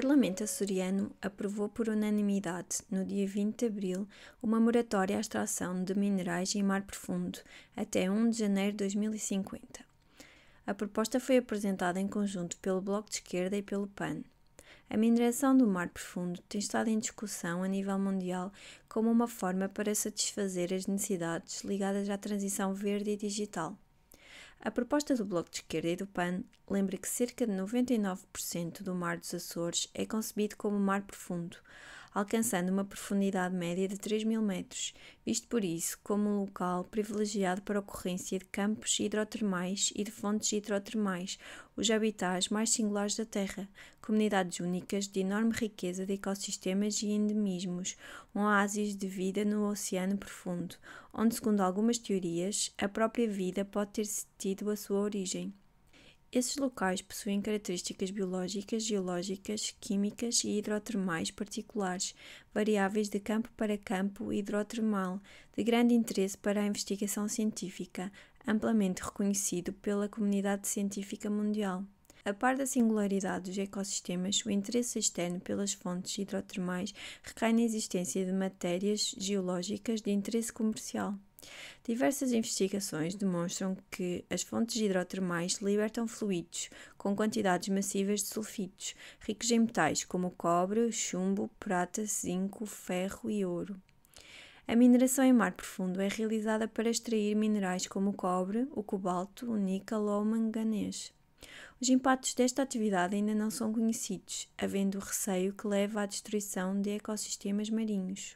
Parlamento açoriano aprovou por unanimidade, no dia 20 de abril, uma moratória à extração de minerais em mar profundo até 1 de janeiro de 2050. A proposta foi apresentada em conjunto pelo Bloco de Esquerda e pelo PAN. A mineração do mar profundo tem estado em discussão a nível mundial como uma forma para satisfazer as necessidades ligadas à transição verde e digital. A proposta do Bloco de Esquerda e do PAN lembra que cerca de 99% do mar dos Açores é concebido como mar profundo, alcançando uma profundidade média de 3 mil metros, visto por isso como um local privilegiado para a ocorrência de campos hidrotermais e de fontes hidrotermais, os habitats mais singulares da Terra, comunidades únicas de enorme riqueza de ecossistemas e endemismos, um oásis de vida no oceano profundo, onde, segundo algumas teorias, a própria vida pode ter tido a sua origem. Esses locais possuem características biológicas, geológicas, químicas e hidrotermais particulares, variáveis de campo para campo hidrotermal, de grande interesse para a investigação científica, amplamente reconhecido pela comunidade científica mundial. A par da singularidade dos ecossistemas, o interesse externo pelas fontes hidrotermais recai na existência de matérias geológicas de interesse comercial. Diversas investigações demonstram que as fontes hidrotermais libertam fluidos com quantidades massivas de sulfitos, ricos em metais como cobre, chumbo, prata, zinco, ferro e ouro. A mineração em mar profundo é realizada para extrair minerais como o cobre, o cobalto, o níquel ou o manganês. Os impactos desta atividade ainda não são conhecidos, havendo o receio que leva à destruição de ecossistemas marinhos.